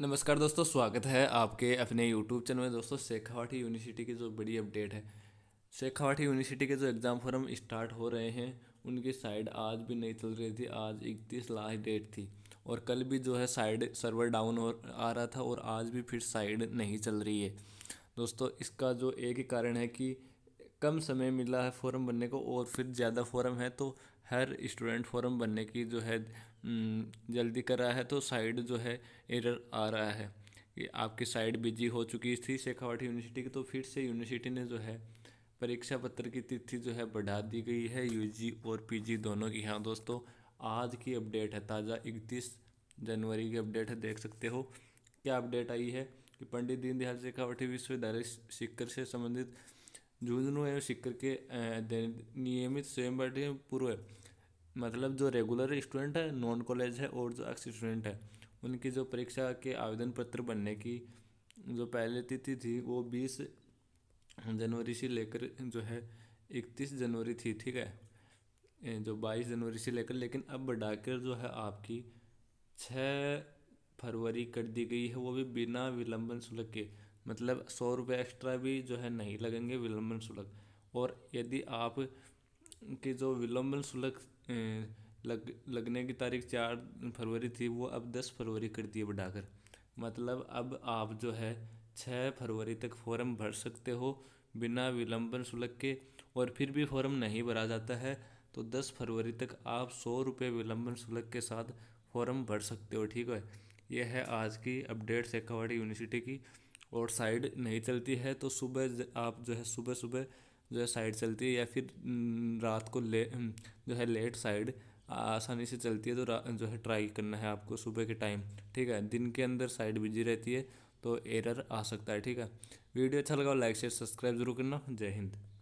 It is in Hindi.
नमस्कार दोस्तों स्वागत है आपके अपने यूट्यूब चैनल में दोस्तों शेखावाटी यूनिवर्सिटी की जो बड़ी अपडेट है शेखावाटी यूनिवर्सिटी के जो एग्ज़ाम फॉर्म स्टार्ट हो रहे हैं उनकी साइड आज भी नहीं चल रही थी आज इकतीस लास्ट डेट थी और कल भी जो है साइड सर्वर डाउन हो आ रहा था और आज भी फिर साइड नहीं चल रही है दोस्तों इसका जो एक ही कारण है कि कम समय मिला है फॉरम बनने को और फिर ज़्यादा फॉरम है तो हर स्टूडेंट फॉरम बनने की जो है जल्दी कर रहा है तो साइड जो है एरर आ रहा है कि आपकी साइड बिजी हो चुकी थी शेखावाटी यूनिवर्सिटी की तो फिर से यूनिवर्सिटी ने जो है परीक्षा पत्र की तिथि जो है बढ़ा दी गई है यूजी और पीजी दोनों की हाँ दोस्तों आज की अपडेट है ताज़ा इकतीस जनवरी की अपडेट है देख सकते हो क्या अपडेट आई है कि पंडित दीनदयाल शेखावटी विश्वविद्यालय शिखर से संबंधित जूझ न सीकर के नियमित स्वयं बैठे पूर्व मतलब जो रेगुलर स्टूडेंट है नॉन कॉलेज है और जो एक्स स्टूडेंट है उनकी जो परीक्षा के आवेदन पत्र बनने की जो पहले तिथि थी वो बीस जनवरी से लेकर जो है इकतीस जनवरी थी ठीक है जो बाईस जनवरी से लेकर लेकिन अब बढ़ाकर जो है आपकी छः फरवरी कर दी गई है वो भी बिना विलंबन शुल्क के मतलब सौ रुपये एक्स्ट्रा भी जो है नहीं लगेंगे विलंबन शुल्क और यदि आप के जो विलंबन शुल्क लग लगने की तारीख चार फरवरी थी वो अब दस फरवरी कर दिए बढ़ाकर मतलब अब आप जो है छः फरवरी तक फॉर्म भर सकते हो बिना विलंबन शुल्क के और फिर भी फॉर्म नहीं भरा जाता है तो दस फरवरी तक आप सौ रुपये विलंबन शुल्क के साथ फॉर्म भर सकते हो ठीक है यह है आज की अपडेट एकावाड़ी यूनिवर्सिटी की और साइड नहीं चलती है तो सुबह आप जो है सुबह सुबह जो है साइड चलती है या फिर रात को ले जो है लेट साइड आसानी से चलती है तो जो है ट्राई करना है आपको सुबह के टाइम ठीक है दिन के अंदर साइड बिजी रहती है तो एरर आ सकता है ठीक है वीडियो अच्छा लगा लाइक शेयर सब्सक्राइब जरूर करना जय हिंद